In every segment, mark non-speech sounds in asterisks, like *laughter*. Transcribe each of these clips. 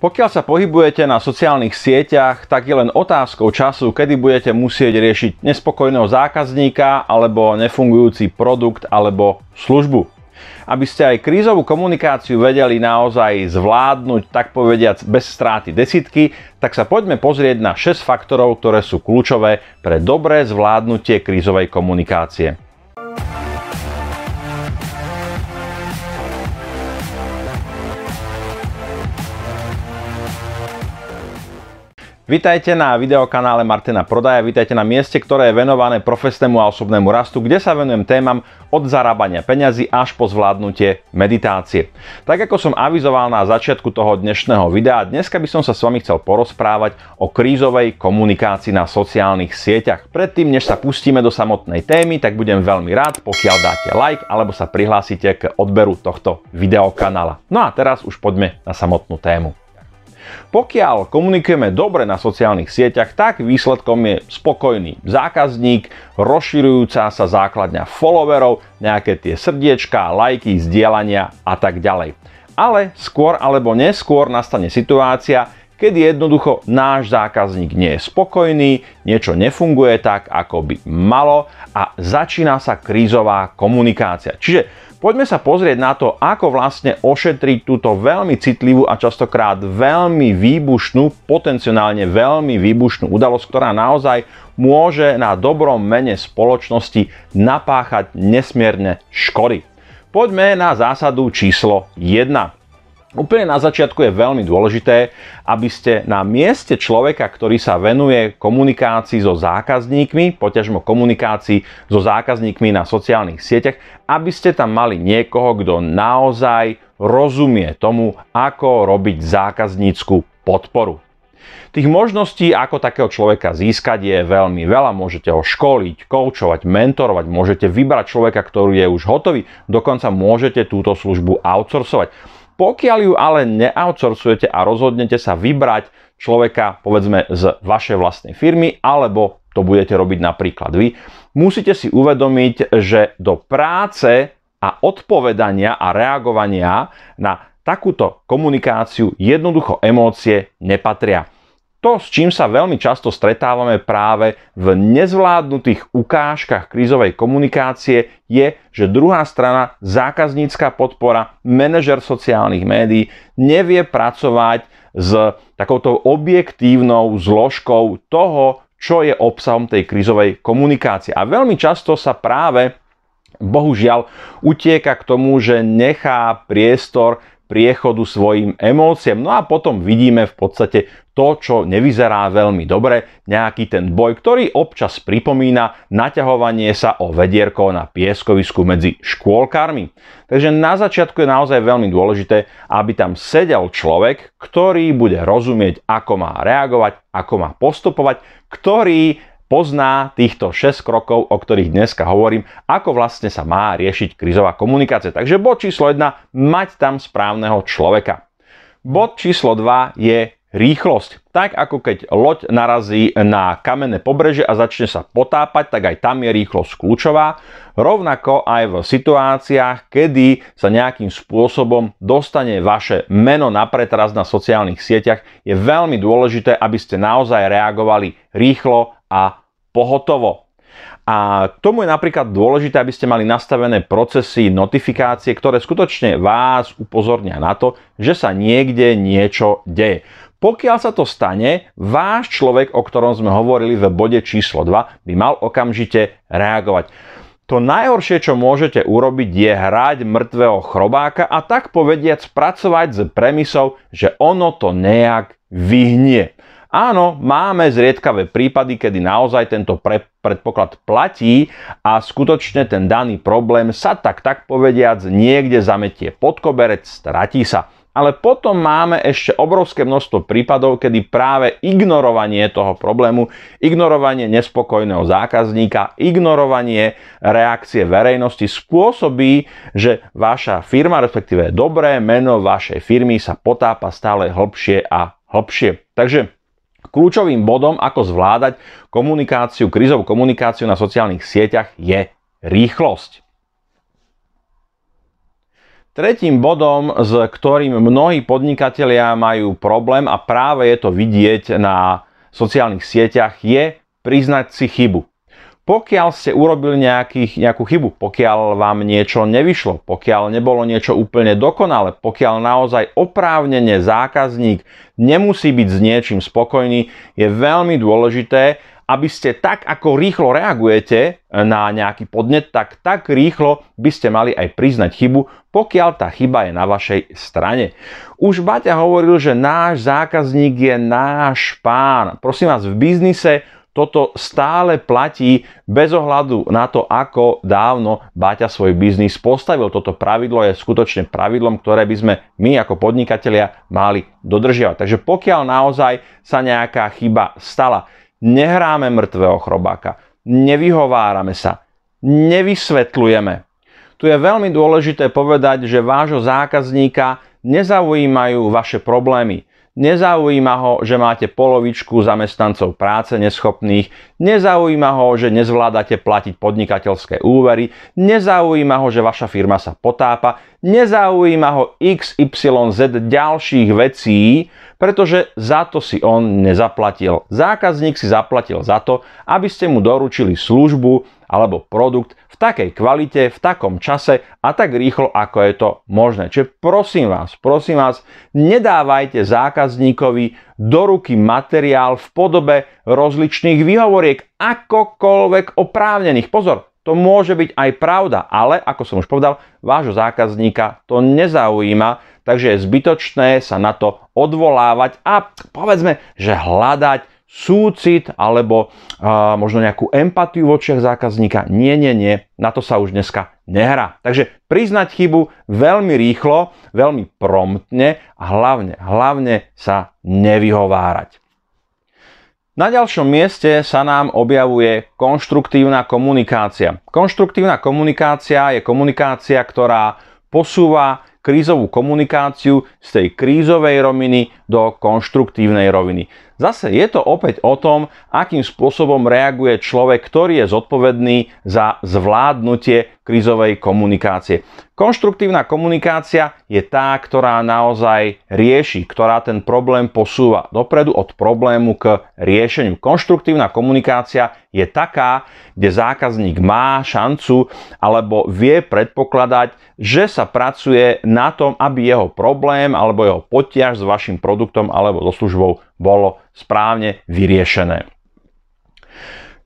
Pokiaľ sa pohybujete na sociálnych sieťach, tak je len otázkou času, kedy budete musieť riešiť nespokojného zákazníka alebo nefungujúci produkt alebo službu. Aby ste aj krízovú komunikáciu vedeli naozaj zvládnuť, tak povediac, bez stráty desítky, tak sa poďme pozrieť na 6 faktorov, ktoré sú kľúčové pre dobré zvládnutie krízovej komunikácie. Vítajte na videokanále Martina Prodaja, vítajte na mieste, ktoré je venované profesnému a osobnému rastu, kde sa venujem témam od zarábania peňazí až po zvládnutie meditácie. Tak ako som avizoval na začiatku toho dnešného videa, dneska by som sa s vami chcel porozprávať o krízovej komunikácii na sociálnych sieťach. Predtým, než sa pustíme do samotnej témy, tak budem veľmi rád, pokiaľ dáte like alebo sa prihlásite k odberu tohto videokanála. No a teraz už poďme na samotnú tému. Pokiaľ komunikujeme dobre na sociálnych sieťach, tak výsledkom je spokojný zákazník, rozširujúca sa základňa followerov, nejaké tie srdiečka, lajky, zdieľania a tak ďalej. Ale skôr alebo neskôr nastane situácia, keď jednoducho náš zákazník nie je spokojný, niečo nefunguje tak, ako by malo a začína sa krízová komunikácia. Čiže Poďme sa pozrieť na to, ako vlastne ošetriť túto veľmi citlivú a častokrát veľmi výbušnú, potenciálne veľmi výbušnú udalosť, ktorá naozaj môže na dobrom mene spoločnosti napáchať nesmierne škody. Poďme na zásadu číslo 1. Úplne na začiatku je veľmi dôležité, aby ste na mieste človeka, ktorý sa venuje komunikácii so zákazníkmi, poťažmo komunikácii so zákazníkmi na sociálnych sieťach, aby ste tam mali niekoho, kto naozaj rozumie tomu, ako robiť zákaznícku podporu. Tých možností, ako takého človeka získať, je veľmi veľa. Môžete ho školiť, koučovať, mentorovať, môžete vybrať človeka, ktorý je už hotový, dokonca môžete túto službu outsourcovať. Pokiaľ ju ale neoutsourcujete a rozhodnete sa vybrať človeka, povedzme, z vašej vlastnej firmy, alebo to budete robiť napríklad vy, musíte si uvedomiť, že do práce a odpovedania a reagovania na takúto komunikáciu jednoducho emócie nepatria. To, s čím sa veľmi často stretávame práve v nezvládnutých ukážkach krízovej komunikácie, je, že druhá strana, zákaznícká podpora, manažer sociálnych médií nevie pracovať s takouto objektívnou zložkou toho, čo je obsahom tej krízovej komunikácie. A veľmi často sa práve bohužiaľ utieka k tomu, že nechá priestor priechodu svojim emóciám. No a potom vidíme v podstate to, čo nevyzerá veľmi dobre, nejaký ten boj, ktorý občas pripomína naťahovanie sa o vedierko na pieskovisku medzi škôlkármi. Takže na začiatku je naozaj veľmi dôležité, aby tam sedel človek, ktorý bude rozumieť, ako má reagovať, ako má postupovať, ktorý pozná týchto 6 krokov, o ktorých dneska hovorím, ako vlastne sa má riešiť krizová komunikácia. Takže bod číslo 1, mať tam správneho človeka. Bod číslo 2 je rýchlosť. Tak ako keď loď narazí na kamenné pobreže a začne sa potápať, tak aj tam je rýchlosť kľúčová. Rovnako aj v situáciách, kedy sa nejakým spôsobom dostane vaše meno na pretraz na sociálnych sieťach, je veľmi dôležité, aby ste naozaj reagovali rýchlo, a pohotovo. A tomu je napríklad dôležité, aby ste mali nastavené procesy, notifikácie, ktoré skutočne vás upozornia na to, že sa niekde niečo deje. Pokiaľ sa to stane, váš človek, o ktorom sme hovorili v bode číslo 2, by mal okamžite reagovať. To najhoršie, čo môžete urobiť, je hrať mŕtvého chrobáka a tak povediať spracovať s premisou, že ono to nejak vyhnie. Áno, máme zriedkavé prípady, kedy naozaj tento pre, predpoklad platí a skutočne ten daný problém sa tak tak povediac niekde zametie pod koberec, stratí sa. Ale potom máme ešte obrovské množstvo prípadov, kedy práve ignorovanie toho problému, ignorovanie nespokojného zákazníka, ignorovanie reakcie verejnosti spôsobí, že vaša firma, respektíve dobré meno vašej firmy sa potápa stále hlbšie a hlbšie. Takže Kľúčovým bodom, ako zvládať komunikáciu, krizovú komunikáciu na sociálnych sieťach je rýchlosť. Tretím bodom, s ktorým mnohí podnikatelia majú problém a práve je to vidieť na sociálnych sieťach, je priznať si chybu pokiaľ ste urobili nejakých, nejakú chybu, pokiaľ vám niečo nevyšlo, pokiaľ nebolo niečo úplne dokonale, pokiaľ naozaj oprávnene zákazník nemusí byť s niečím spokojný, je veľmi dôležité, aby ste tak, ako rýchlo reagujete e, na nejaký podnet, tak tak rýchlo by ste mali aj priznať chybu, pokiaľ tá chyba je na vašej strane. Už Baťa hovoril, že náš zákazník je náš pán. Prosím vás, v biznise toto stále platí bez ohľadu na to, ako dávno Baťa svoj biznis postavil. Toto pravidlo je skutočne pravidlom, ktoré by sme my ako podnikatelia mali dodržiavať. Takže pokiaľ naozaj sa nejaká chyba stala, nehráme mŕtvého chrobáka, nevyhovárame sa, nevysvetlujeme. Tu je veľmi dôležité povedať, že vášho zákazníka nezaujímajú vaše problémy Nezaujíma ho, že máte polovičku zamestnancov práce neschopných, nezaujíma ho, že nezvládate platiť podnikateľské úvery, nezaujíma ho, že vaša firma sa potápa, nezaujíma ho XYZ ďalších vecí, pretože za to si on nezaplatil. Zákazník si zaplatil za to, aby ste mu doručili službu alebo produkt v takej kvalite, v takom čase a tak rýchlo, ako je to možné. Čiže prosím vás, prosím vás, nedávajte zákazníkovi do ruky materiál v podobe rozličných výhovoriek, akokoľvek oprávnených. Pozor, to môže byť aj pravda, ale ako som už povedal, vášho zákazníka to nezaujíma, takže je zbytočné sa na to odvolávať a povedzme, že hľadať súcit alebo uh, možno nejakú empatiu v očiach zákazníka. Nie, nie, nie, na to sa už dneska nehrá. Takže priznať chybu veľmi rýchlo, veľmi promptne a hlavne, hlavne sa nevyhovárať. Na ďalšom mieste sa nám objavuje konštruktívna komunikácia. Konštruktívna komunikácia je komunikácia, ktorá posúva krízovú komunikáciu z tej krízovej roviny do konštruktívnej roviny. Zase je to opäť o tom, akým spôsobom reaguje človek, ktorý je zodpovedný za zvládnutie krízovej komunikácie. Konštruktívna komunikácia je tá, ktorá naozaj rieši, ktorá ten problém posúva dopredu od problému k riešeniu. Konštruktívna komunikácia je taká, kde zákazník má šancu alebo vie predpokladať, že sa pracuje na tom, aby jeho problém alebo jeho potiaž s vašim produktom alebo so službou bolo správne vyriešené.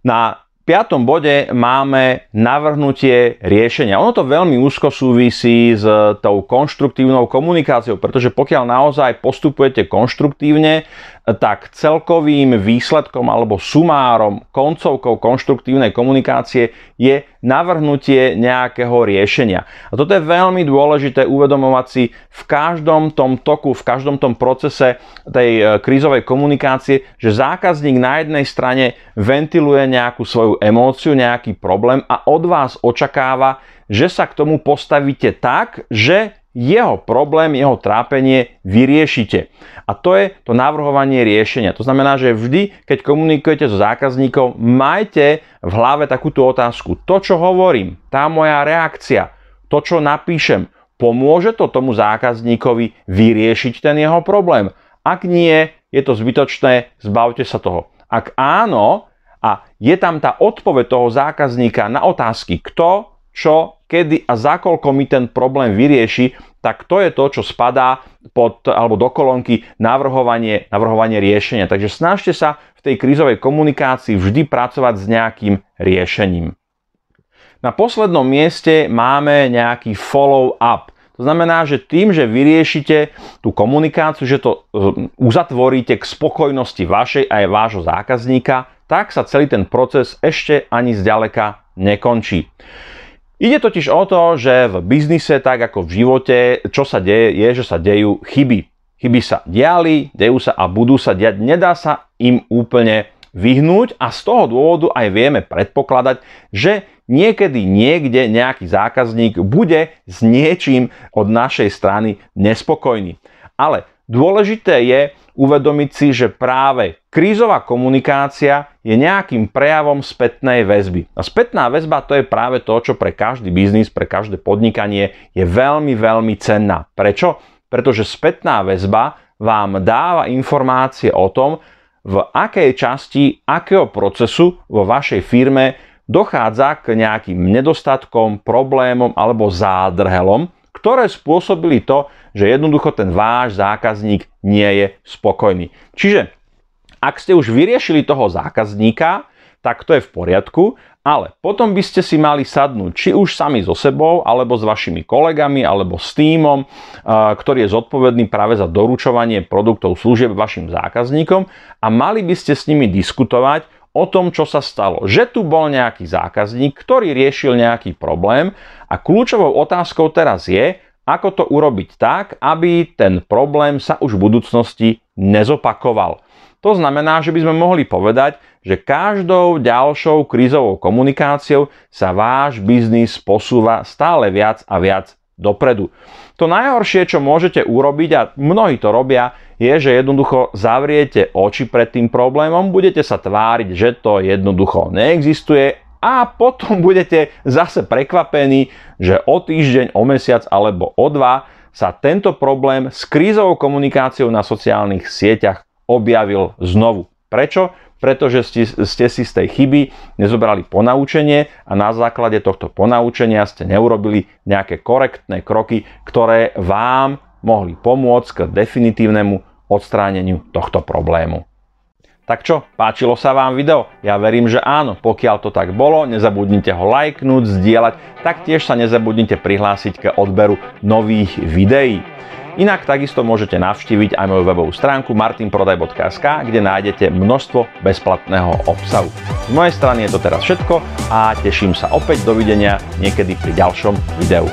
Na piatom bode máme navrhnutie riešenia. Ono to veľmi úzko súvisí s tou konštruktívnou komunikáciou, pretože pokiaľ naozaj postupujete konštruktívne, tak celkovým výsledkom alebo sumárom, koncovkou konštruktívnej komunikácie je navrhnutie nejakého riešenia. A toto je veľmi dôležité uvedomovať si v každom tom toku, v každom tom procese tej eh, krízovej komunikácie, že zákazník na jednej strane ventiluje nejakú svoju emóciu, nejaký problém a od vás očakáva, že sa k tomu postavíte tak, že jeho problém, jeho trápenie vyriešite. A to je to navrhovanie riešenia. To znamená, že vždy, keď komunikujete so zákazníkom, majte v hlave takúto otázku. To, čo hovorím, tá moja reakcia, to, čo napíšem, pomôže to tomu zákazníkovi vyriešiť ten jeho problém. Ak nie, je to zbytočné, zbavte sa toho. Ak áno, a je tam tá odpoveď toho zákazníka na otázky, kto, čo, kedy a za koľko mi ten problém vyrieši, tak to je to, čo spadá pod, alebo do kolónky navrhovanie, navrhovanie riešenia. Takže snažte sa v tej krízovej komunikácii vždy pracovať s nejakým riešením. Na poslednom mieste máme nejaký follow-up. To znamená, že tým, že vyriešite tú komunikáciu, že to e, uzatvoríte k spokojnosti vašej aj vášho zákazníka, tak sa celý ten proces ešte ani zďaleka nekončí. Ide totiž o to, že v biznise, tak ako v živote, čo sa deje, je, že sa dejú chyby. Chyby sa diali, dejú sa a budú sa diať. Nedá sa im úplne vyhnúť a z toho dôvodu aj vieme predpokladať, že niekedy niekde nejaký zákazník bude s niečím od našej strany nespokojný. Ale dôležité je, uvedomiť si, že práve krízová komunikácia je nejakým prejavom spätnej väzby. A spätná väzba to je práve to, čo pre každý biznis, pre každé podnikanie je veľmi, veľmi cenná. Prečo? Pretože spätná väzba vám dáva informácie o tom, v akej časti, akého procesu vo vašej firme dochádza k nejakým nedostatkom, problémom alebo zádrhelom ktoré spôsobili to, že jednoducho ten váš zákazník nie je spokojný. Čiže ak ste už vyriešili toho zákazníka, tak to je v poriadku, ale potom by ste si mali sadnúť či už sami so sebou, alebo s vašimi kolegami, alebo s týmom, ktorý je zodpovedný práve za doručovanie produktov služieb vašim zákazníkom a mali by ste s nimi diskutovať, o tom, čo sa stalo. Že tu bol nejaký zákazník, ktorý riešil nejaký problém a kľúčovou otázkou teraz je, ako to urobiť tak, aby ten problém sa už v budúcnosti nezopakoval. To znamená, že by sme mohli povedať, že každou ďalšou krízovou komunikáciou sa váš biznis posúva stále viac a viac dopredu. To najhoršie, čo môžete urobiť, a mnohí to robia, je, že jednoducho zavriete oči pred tým problémom, budete sa tváriť, že to jednoducho neexistuje a potom *laughs* budete zase prekvapení, že o týždeň, o mesiac alebo o dva sa tento problém s krízovou komunikáciou na sociálnych sieťach objavil znovu. Prečo? pretože ste si z tej chyby nezobrali ponaučenie a na základe tohto ponaučenia ste neurobili nejaké korektné kroky, ktoré vám mohli pomôcť k definitívnemu odstráneniu tohto problému. Tak čo, páčilo sa vám video? Ja verím, že áno. Pokiaľ to tak bolo, nezabudnite ho lajknúť, zdieľať, taktiež sa nezabudnite prihlásiť k odberu nových videí. Inak takisto môžete navštíviť aj moju webovú stránku martinprodaj.sk, kde nájdete množstvo bezplatného obsahu. Z mojej strany je to teraz všetko a teším sa opäť dovidenia niekedy pri ďalšom videu.